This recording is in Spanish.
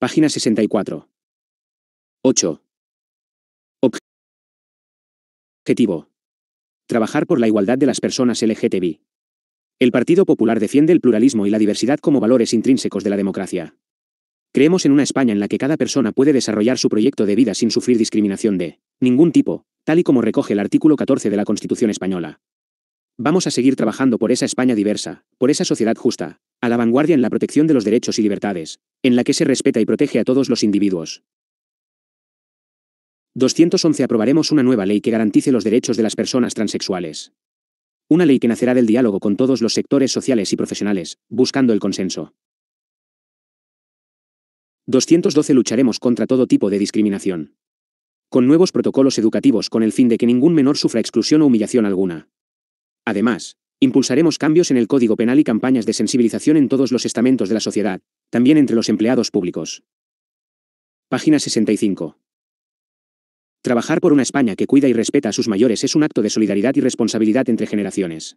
Página 64. 8. Objetivo. Trabajar por la igualdad de las personas LGTBI. El Partido Popular defiende el pluralismo y la diversidad como valores intrínsecos de la democracia. Creemos en una España en la que cada persona puede desarrollar su proyecto de vida sin sufrir discriminación de ningún tipo, tal y como recoge el artículo 14 de la Constitución española. Vamos a seguir trabajando por esa España diversa, por esa sociedad justa, a la vanguardia en la protección de los derechos y libertades, en la que se respeta y protege a todos los individuos. 211 Aprobaremos una nueva ley que garantice los derechos de las personas transexuales. Una ley que nacerá del diálogo con todos los sectores sociales y profesionales, buscando el consenso. 212 Lucharemos contra todo tipo de discriminación. Con nuevos protocolos educativos con el fin de que ningún menor sufra exclusión o humillación alguna. Además, Impulsaremos cambios en el Código Penal y campañas de sensibilización en todos los estamentos de la sociedad, también entre los empleados públicos. Página 65. Trabajar por una España que cuida y respeta a sus mayores es un acto de solidaridad y responsabilidad entre generaciones.